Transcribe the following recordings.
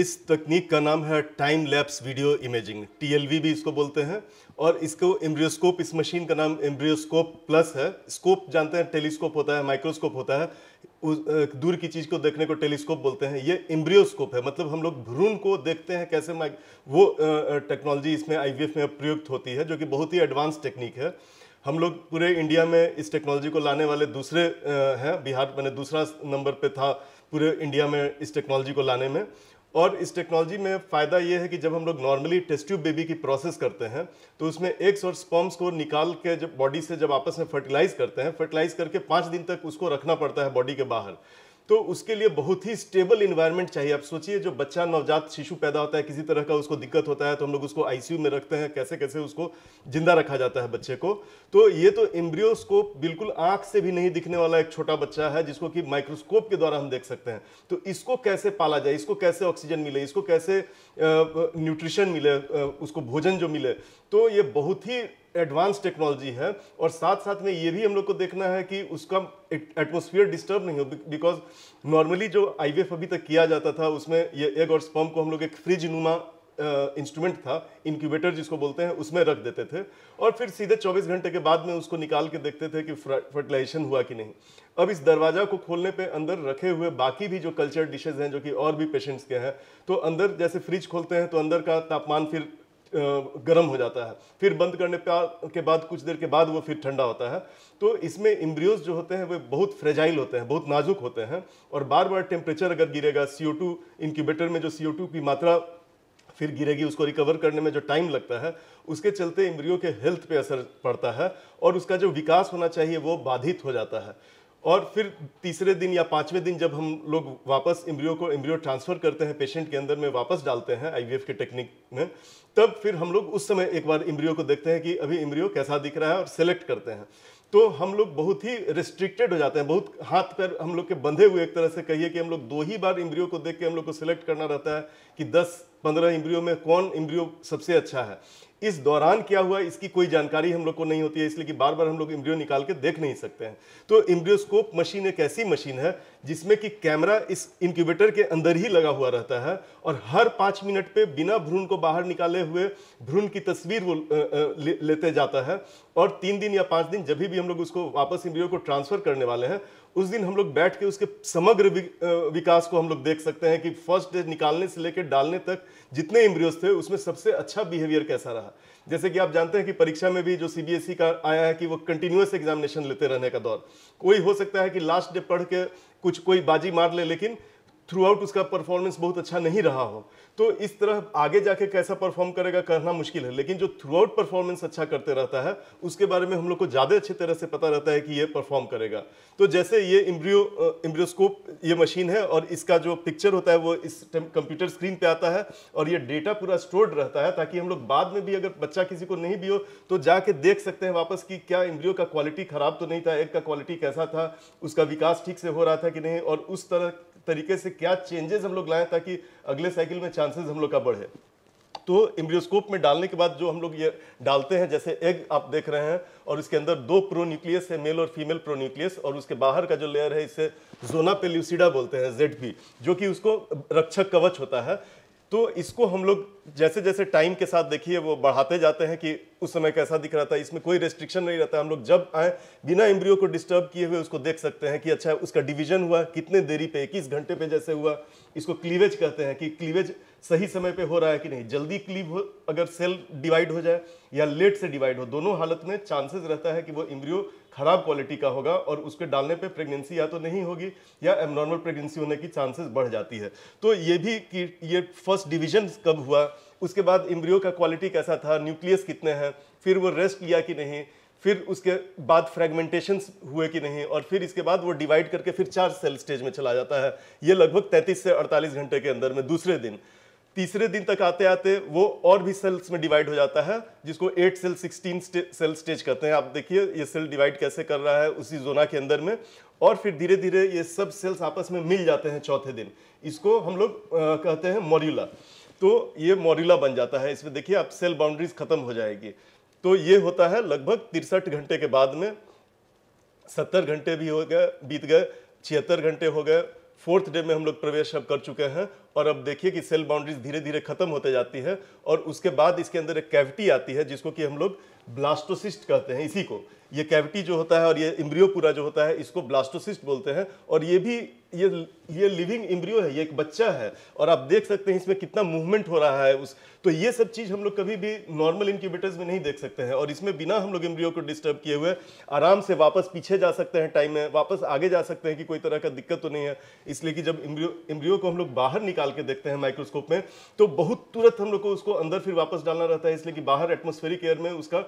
इस तकनीक का नाम है time lapse video imaging TLV भी इसको बोलते हैं और इसको एम्ब्रियोस्कोप इस मशीन का नाम एम्ब्रियोस्कोप प्लस है स्कोप जानते हैं टेलीस्कोप होता है माइक्रोस्कोप होता है दूर की चीज़ को देखने को टेलीस्कोप बोलते हैं ये एम्ब्रियोस्कोप है मतलब हम लोग भ्रूण को देखते हैं कैसे वो टेक्नोलॉजी इसमें आई में प्रयुक्त होती है जो कि बहुत ही एडवांस टेक्निक है हम लोग पूरे इंडिया में इस टेक्नोलॉजी को लाने वाले दूसरे हैं बिहार मैंने दूसरा नंबर पे था पूरे इंडिया में इस टेक्नोलॉजी को लाने में और इस टेक्नोलॉजी में फ़ायदा ये है कि जब हम लोग नॉर्मली टेस्ट ट्यूब बेबी की प्रोसेस करते हैं तो उसमें एग्स और स्पर्म्स को निकाल के जब बॉडी से जब आपस में फर्टिलाइज़ करते हैं फर्टिलाइज़ करके पाँच दिन तक उसको रखना पड़ता है बॉडी के बाहर तो उसके लिए बहुत ही स्टेबल इन्वायरमेंट चाहिए आप सोचिए जो बच्चा नवजात शिशु पैदा होता है किसी तरह का उसको दिक्कत होता है तो हम लोग उसको आईसीयू में रखते हैं कैसे कैसे उसको जिंदा रखा जाता है बच्चे को तो ये तो एम्ब्रियोस्कोप बिल्कुल आंख से भी नहीं दिखने वाला एक छोटा बच्चा है जिसको कि माइक्रोस्कोप के द्वारा हम देख सकते हैं तो इसको कैसे पाला जाए इसको कैसे ऑक्सीजन मिले इसको कैसे न्यूट्रिशन मिले उसको भोजन जो मिले तो ये बहुत ही एडवांस टेक्नोलॉजी है और साथ साथ में ये भी हम लोग को देखना है कि उसका एटमोसफियर डिस्टर्ब नहीं हो बिकॉज नॉर्मली जो आई अभी तक किया जाता था उसमें ये एग और स्पम्प को हम लोग एक फ्रिज नुमा इंस्ट्रूमेंट था इंक्यूबेटर जिसको बोलते हैं उसमें रख देते थे और फिर सीधे 24 घंटे के बाद में उसको निकाल के देखते थे कि फर्टिलाइजेशन हुआ कि नहीं अब इस दरवाज़ा को खोलने पे अंदर रखे हुए बाकी भी जो कल्चर डिशेज हैं जो कि और भी पेशेंट्स के हैं तो अंदर जैसे फ्रिज खोलते हैं तो अंदर का तापमान फिर गर्म हो जाता है फिर बंद करने के बाद कुछ देर के बाद वो फिर ठंडा होता है तो इसमें इम्ब्रियोज जो होते हैं वे बहुत फ्रेजाइल होते हैं बहुत नाजुक होते हैं और बार बार टेम्परेचर अगर गिरेगा सी ओ इनक्यूबेटर में जो सी की मात्रा फिर गिरेगी उसको रिकवर करने में जो टाइम लगता है उसके चलते इम्ब्रियो के हेल्थ पे असर पड़ता है और उसका जो विकास होना चाहिए वो बाधित हो जाता है और फिर तीसरे दिन या पांचवें दिन जब हम लोग वापस इम्ब्रियो को इम्ब्रियो ट्रांसफ़र करते हैं पेशेंट के अंदर में वापस डालते हैं आईवीएफ के टेक्निक में तब फिर हम लोग उस समय एक बार इम्ब्रियो को देखते हैं कि अभी इम्ब्रियो कैसा दिख रहा है और सेलेक्ट करते हैं तो हम लोग बहुत ही रिस्ट्रिक्टेड हो जाते हैं बहुत हाथ पर हम लोग के बंधे हुए एक तरह से कहिए कि हम लोग दो ही बार इम्ब्रियो को देख के हम लोग को सिलेक्ट करना रहता है कि 10 पंद्रह इम्ब्रियो में कौन इम्ब्रियो सबसे अच्छा है इस दौरान क्या हुआ इसकी कोई जानकारी हम लोग को नहीं होती है इसलिए कि बार बार हम लोग इम्ब्रियो निकाल के देख नहीं सकते हैं तो इम्ब्रियोस्कोप मशीन एक ऐसी मशीन है जिसमें कि कैमरा इस इंक्यूबेटर के अंदर ही लगा हुआ रहता है और हर पाँच मिनट पे बिना भ्रूण को बाहर निकाले हुए भ्रूण की तस्वीर वो लेते जाता है और तीन दिन या पांच दिन जब भी हम लोग उसको वापस इन को ट्रांसफर करने वाले हैं उस दिन हम लोग बैठ के उसके समग्र विकास को हम लोग देख सकते हैं कि फर्स्ट डे निकालने से लेकर डालने तक जितने इम्ब्रियोज थे उसमें सबसे अच्छा बिहेवियर कैसा रहा जैसे कि आप जानते हैं कि परीक्षा में भी जो सीबीएसई e का आया है कि वो कंटिन्यूस एग्जामिनेशन लेते रहने का दौर कोई हो सकता है कि लास्ट डे पढ़ के कुछ कोई बाजी मार ले लेकिन थ्रू आउट उसका परफॉर्मेंस बहुत अच्छा नहीं रहा हो तो इस तरह आगे जाके कैसा परफॉर्म करेगा कहना मुश्किल है लेकिन जो थ्रू आउट परफॉर्मेंस अच्छा करते रहता है उसके बारे में हम लोग को ज़्यादा अच्छे तरह से पता रहता है कि ये परफॉर्म करेगा तो जैसे ये इम्ब्रियो इम्ब्रियोस्कोप ये मशीन है और इसका जो पिक्चर होता है वो इस कंप्यूटर स्क्रीन पर आता है और ये डेटा पूरा स्टोर्ड रहता है ताकि हम लोग बाद में भी अगर बच्चा किसी को नहीं भी हो तो जाके देख सकते हैं वापस कि क्या इम्ब्रियो का क्वालिटी ख़राब तो नहीं था एग का क्वालिटी कैसा था उसका विकास ठीक से हो रहा था कि नहीं और उस तरह तरीके से क्या चेंजेस हम लोग लाए ताकि अगले साइकिल में चांसेस हम लोग का बढ़े तो इम्ब्रियोस्कोप में डालने के बाद जो हम लोग ये डालते हैं जैसे एग आप देख रहे हैं और इसके अंदर दो प्रोन्यूक्लियस है मेल और फीमेल प्रोन्यूक्लियस और उसके बाहर का जो लेयर है इसे जोना पेल्यूसिडा बोलते हैं जेड जो कि उसको रक्षक कवच होता है तो इसको हम लोग जैसे जैसे टाइम के साथ देखिए वो बढ़ाते जाते हैं कि उस समय कैसा दिख रहा था इसमें कोई रेस्ट्रिक्शन नहीं रहता हम लोग जब आए बिना इम्ब्रियो को डिस्टर्ब किए हुए उसको देख सकते हैं कि अच्छा उसका डिवीजन हुआ कितने देरी पे इक्कीस घंटे पे जैसे हुआ इसको क्लीवेज कहते हैं कि क्लीवेज सही समय पे हो रहा है कि नहीं जल्दी क्लीव हो अगर सेल डिवाइड हो जाए या लेट से डिवाइड हो दोनों हालत में चांसेस रहता है कि वो इम्ब्रियो खराब क्वालिटी का होगा और उसके डालने पे प्रेगनेंसी या तो नहीं होगी या एबनॉर्मल प्रेगनेंसी होने की चांसेस बढ़ जाती है तो ये भी कि ये फर्स्ट डिविजन कब हुआ उसके बाद इम्ब्रियो का क्वालिटी कैसा था न्यूक्लियस कितने हैं फिर वो रेस्ट लिया कि नहीं फिर उसके बाद फ्रेगमेंटेशन हुए कि नहीं और फिर इसके बाद वो डिवाइड करके फिर चार सेल स्टेज में चला जाता है ये लगभग 33 से 48 घंटे के अंदर में दूसरे दिन तीसरे दिन तक आते आते वो और भी सेल्स में डिवाइड हो जाता है जिसको eight cell sixteen cell stage कहते हैं आप देखिए ये सेल डिवाइड कैसे कर रहा है उसी जोना के अंदर में और फिर धीरे धीरे ये सब सेल्स आपस में मिल जाते हैं चौथे दिन इसको हम लोग कहते हैं मॉर्यूला तो ये मॉर्यूला बन जाता है इसमें देखिए आप सेल बाउंड्रीज खत्म हो जाएगी तो ये होता है लगभग तिरसठ घंटे के बाद में सत्तर घंटे भी हो गए बीत गए छिहत्तर घंटे हो गए फोर्थ डे में हम लोग प्रवेश अब कर चुके हैं और अब देखिए कि सेल बाउंड्रीज धीरे धीरे खत्म होते जाती है और उसके बाद इसके अंदर एक कैविटी आती है जिसको कि हम लोग ब्लास्टोसिस्ट कहते हैं इसी को ये कैविटी जो होता है और ये इम्ब्रियो पूरा जो होता है इसको ब्लास्टोसिस्ट बोलते हैं और ये भी ये ये लिविंग इम्ब्रियो है ये एक बच्चा है और आप देख सकते हैं इसमें कितना मूवमेंट हो रहा है उस तो ये सब चीज़ हम लोग कभी भी नॉर्मल इनक्यूबेटर्स में नहीं देख सकते हैं और इसमें बिना हम लोग इम्ब्रियो को डिस्टर्ब किए हुए आराम से वापस पीछे जा सकते हैं टाइम में वापस आगे जा सकते हैं कि कोई तरह का दिक्कत तो नहीं है इसलिए कि जब इम्ब्रियो इम्ब्रियो को हम लोग बाहर निकाल के देखते हैं माइक्रोस्कोप में तो बहुत तुरंत हम लोग को उसको अंदर फिर वापस डालना रहता है इसलिए कि बाहर एटमोस्फेरिक एयर में उसका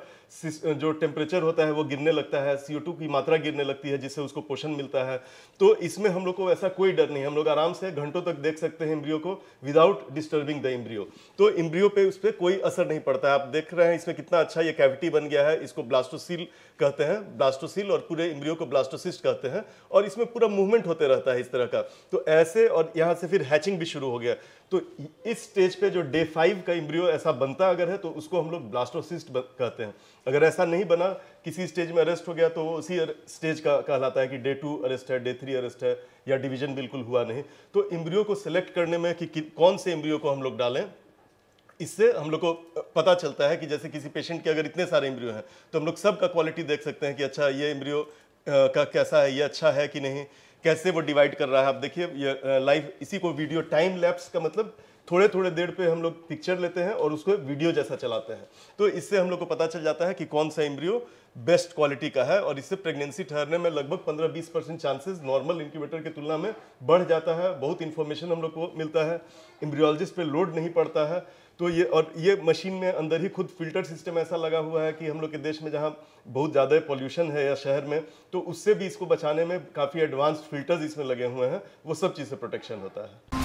जो टेम्परेचर होता है वो गिरने लगता है सी की मात्रा गिरने लगती है जिससे उसको पोषण मिलता है तो इसमें हम लोग को ऐसा कोई डर नहीं हम लोग आराम से घंटों तक देख सकते हैं इम्ब्रियो को विदाउट डिस्टर्बिंग द इम्ब्रियो तो इम्ब्रियो पे उस पर कोई असर नहीं पड़ता है आप देख रहे हैं इसमें कितना अच्छा ये कैविटी बन गया है इसको ब्लास्टोसील कहते हैं ब्लास्टोसील और पूरे इम्ब्रियो को ब्लास्टोसिस्ट कहते हैं और इसमें पूरा मूवमेंट होते रहता है इस तरह का तो ऐसे और यहाँ से फिर हैचिंग भी शुरू हो गया तो इस स्टेज पे जो डे फाइव का इम्ब्रियो ऐसा बनता अगर है तो उसको हम लोग ब्लास्टोसिस्ट कहते हैं अगर ऐसा नहीं बना किसी स्टेज में अरेस्ट हो गया तो उसी स्टेज का कहलाता है कि डे टू अरेस्ट है डे थ्री अरेस्ट है या डिवीजन बिल्कुल हुआ नहीं तो इम्ब्रियो को सिलेक्ट करने में कि, कि कौन से इम्ब्रियो को हम लोग डालें इससे हम लोग को पता चलता है कि जैसे किसी पेशेंट के अगर इतने सारे इम्ब्रियो हैं तो हम लोग सब का क्वालिटी देख सकते हैं कि अच्छा ये इम्ब्रियो का कैसा है ये अच्छा है कि नहीं कैसे वो डिवाइड कर रहा है आप देखिए ये लाइव इसी को वीडियो टाइम लैप्स का मतलब थोड़े थोड़े देर पे हम लोग पिक्चर लेते हैं और उसको वीडियो जैसा चलाते हैं तो इससे हम लोग को पता चल जाता है कि कौन सा एम्ब्रियो बेस्ट क्वालिटी का है और इससे प्रेगनेंसी ठहरने में लगभग 15-20 परसेंट चांसेस नॉर्मल इंक्यूबेटर की तुलना में बढ़ जाता है बहुत इन्फॉर्मेशन हम लोग को मिलता है एम्ब्रियोलॉजिस्ट पर लोड नहीं पड़ता है तो ये और ये मशीन में अंदर ही खुद फिल्टर सिस्टम ऐसा लगा हुआ है कि हम लोग के देश में जहाँ बहुत ज़्यादा पॉल्यूशन है या शहर में तो उससे भी इसको बचाने में काफ़ी एडवांस्ड फिल्टर्स इसमें लगे हुए हैं वो सब चीज़ से प्रोटेक्शन होता है